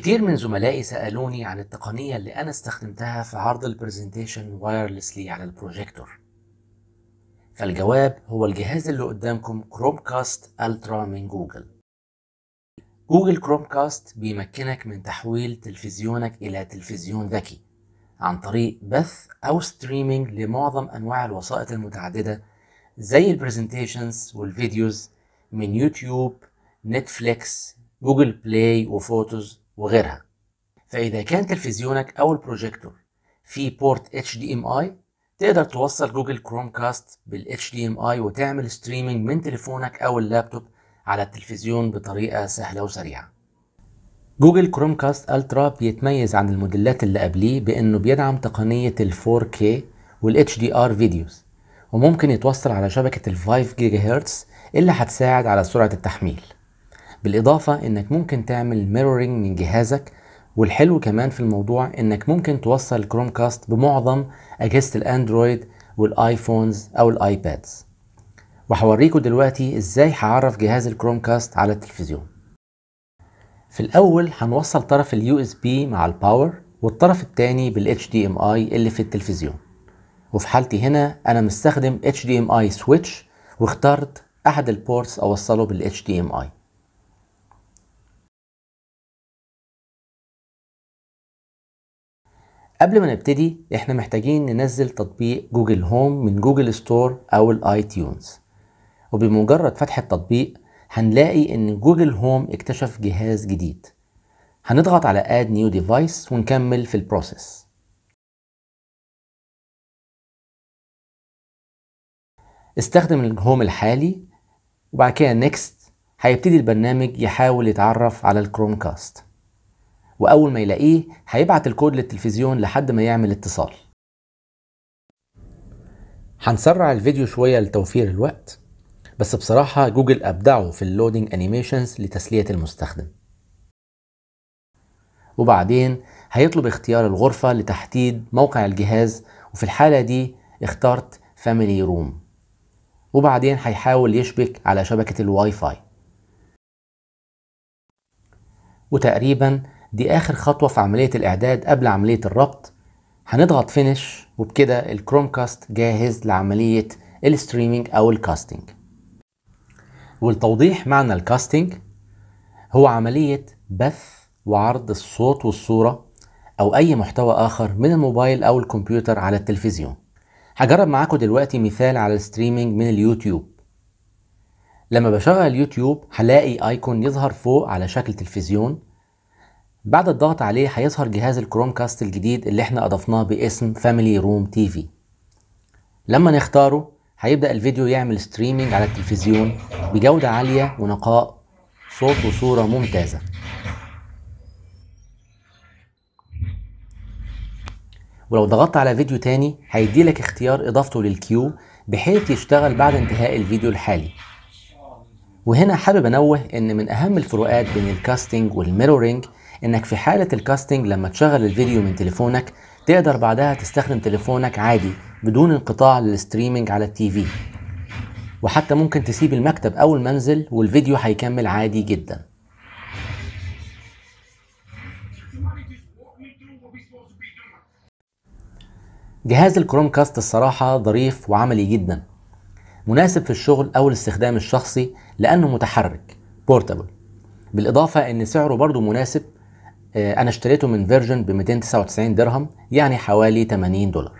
كتير من زملائي سألوني عن التقنية اللي أنا استخدمتها في عرض البرزنتيشن وايرلسلي على البروجيكتور فالجواب هو الجهاز اللي قدامكم كروم كاست ألترا من جوجل جوجل كروم كاست بيمكنك من تحويل تلفزيونك إلى تلفزيون ذكي عن طريق بث أو ستريمينج لمعظم أنواع الوسائط المتعددة زي البرزنتيشنز والفيديوز من يوتيوب نتفليكس جوجل بلاي وفوتوز وغيرها فإذا كان تلفزيونك أو البروجيكتور فيه بورت HDMI تقدر توصل جوجل كروم كاست بال HDMI وتعمل ستريمينج من تليفونك أو اللابتوب على التلفزيون بطريقة سهلة وسريعة جوجل كروم كاست الترا بيتميز عن الموديلات اللي قبليه بانه بيدعم تقنيه ال 4K وال HDR فيديوز وممكن يتوصل على شبكه ال 5 جيجا هرتز اللي هتساعد على سرعه التحميل بالاضافه انك ممكن تعمل ميرورينج من جهازك والحلو كمان في الموضوع انك ممكن توصل الكروم كاست بمعظم اجهزه الاندرويد والايفونز او الايبادز وهوريكم دلوقتي ازاي هعرف جهاز الكروم كاست على التلفزيون في الاول هنوصل طرف اليو اس بي مع الباور والطرف التاني بالاتش دي ام اي اللي في التلفزيون وفي حالتي هنا انا مستخدم اتش دي ام اي سويتش واخترت احد البورتس اوصله بالاتش دي ام اي قبل ما نبتدي احنا محتاجين ننزل تطبيق جوجل هوم من جوجل ستور او الاي تيونز وبمجرد فتح التطبيق هنلاقي ان جوجل هوم اكتشف جهاز جديد هنضغط على اد نيو ديفايس ونكمل في البروسيس استخدم الهوم الحالي وبعد كده نيكست هيبتدي البرنامج يحاول يتعرف على الكروم كاست واول ما يلاقيه هيبعت الكود للتلفزيون لحد ما يعمل اتصال هنسرع الفيديو شويه لتوفير الوقت بس بصراحه جوجل ابدعوا في اللودينج انيميشنز لتسليه المستخدم وبعدين هيطلب اختيار الغرفه لتحديد موقع الجهاز وفي الحاله دي اخترت فاميلي روم وبعدين هيحاول يشبك على شبكه الواي فاي وتقريبا دي آخر خطوة في عملية الإعداد قبل عملية الربط هنضغط فينش وبكده الكروم كاست جاهز لعملية الستريمينج أو الكاستنج والتوضيح معنى الكاستنج هو عملية بث وعرض الصوت والصورة أو أي محتوى آخر من الموبايل أو الكمبيوتر على التلفزيون هجرب معاكم دلوقتي مثال على الستريمينج من اليوتيوب لما بشغل اليوتيوب هلاقي ايكون يظهر فوق على شكل تلفزيون بعد الضغط عليه هيظهر جهاز الكروم كاست الجديد اللي احنا اضفناه باسم فاميلي روم تي في لما نختاره هيبدا الفيديو يعمل ستريمينج على التلفزيون بجوده عاليه ونقاء صوت وصوره ممتازه ولو ضغطت على فيديو تاني هيدي لك اختيار اضافته للكيو بحيث يشتغل بعد انتهاء الفيديو الحالي وهنا حابب انوه ان من اهم الفروقات بين الكاستنج والميرورينج انك في حالة الكاستنج لما تشغل الفيديو من تليفونك تقدر بعدها تستخدم تليفونك عادي بدون انقطاع للستريمينج على التي في وحتى ممكن تسيب المكتب او المنزل والفيديو هيكمل عادي جدا جهاز الكروم كاست الصراحة ظريف وعملي جدا مناسب في الشغل او الاستخدام الشخصي لانه متحرك بورتابل بالاضافة ان سعره برضو مناسب آه، انا اشتريته من فيرجن ب 299 درهم يعني حوالي 80 دولار